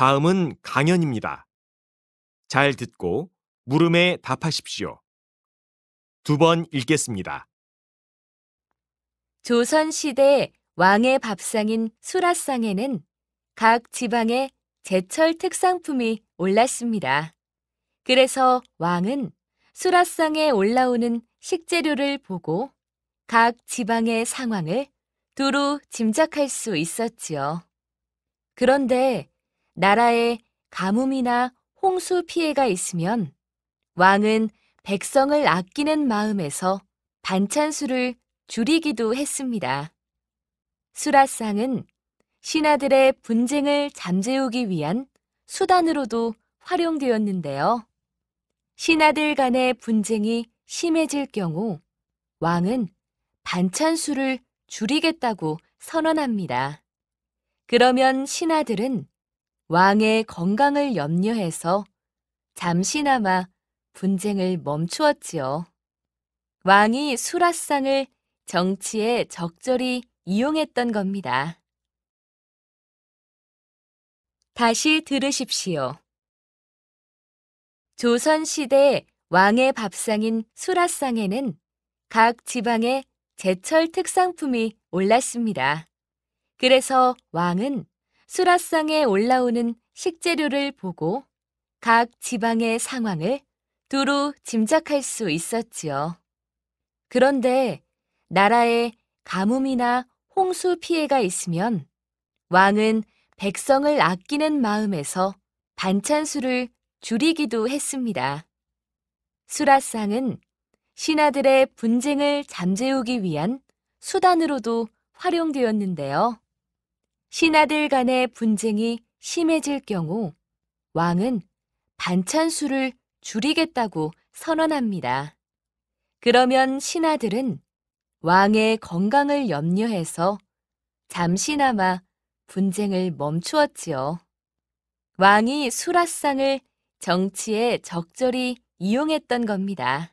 다음은 강연입니다. 잘 듣고 물음에 답하십시오. 두 번 읽겠습니다. 조선시대 왕의 밥상인 수라상에는 각 지방의 제철 특상품이 올랐습니다. 그래서 왕은 수라상에 올라오는 식재료를 보고 각 지방의 상황을 두루 짐작할 수 있었지요. 그런데 나라에 가뭄이나 홍수 피해가 있으면 왕은 백성을 아끼는 마음에서 반찬수를 줄이기도 했습니다. 수라상은 신하들의 분쟁을 잠재우기 위한 수단으로도 활용되었는데요. 신하들 간의 분쟁이 심해질 경우 왕은 반찬수를 줄이겠다고 선언합니다. 그러면 신하들은 왕의 건강을 염려해서 잠시나마 분쟁을 멈추었지요. 왕이 수라상을 정치에 적절히 이용했던 겁니다. 다시 들으십시오. 조선시대 왕의 밥상인 수라상에는 각 지방의 제철 특상품이 올랐습니다. 그래서 왕은 수라상에 올라오는 식재료를 보고 각 지방의 상황을 두루 짐작할 수 있었지요. 그런데 나라에 가뭄이나 홍수 피해가 있으면 왕은 백성을 아끼는 마음에서 반찬수를 줄이기도 했습니다. 수라상은 신하들의 분쟁을 잠재우기 위한 수단으로도 활용되었는데요. 신하들 간의 분쟁이 심해질 경우 왕은 반찬수를 줄이겠다고 선언합니다. 그러면 신하들은 왕의 건강을 염려해서 잠시나마 분쟁을 멈추었지요. 왕이 수라상을 정치에 적절히 이용했던 겁니다.